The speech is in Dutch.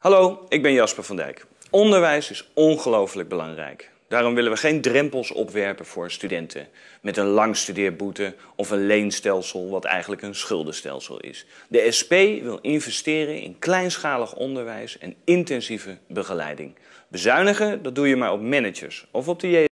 Hallo, ik ben Jasper van Dijk. Onderwijs is ongelooflijk belangrijk. Daarom willen we geen drempels opwerpen voor studenten met een lang langstudeerboete of een leenstelsel wat eigenlijk een schuldenstelsel is. De SP wil investeren in kleinschalig onderwijs en intensieve begeleiding. Bezuinigen, dat doe je maar op managers of op de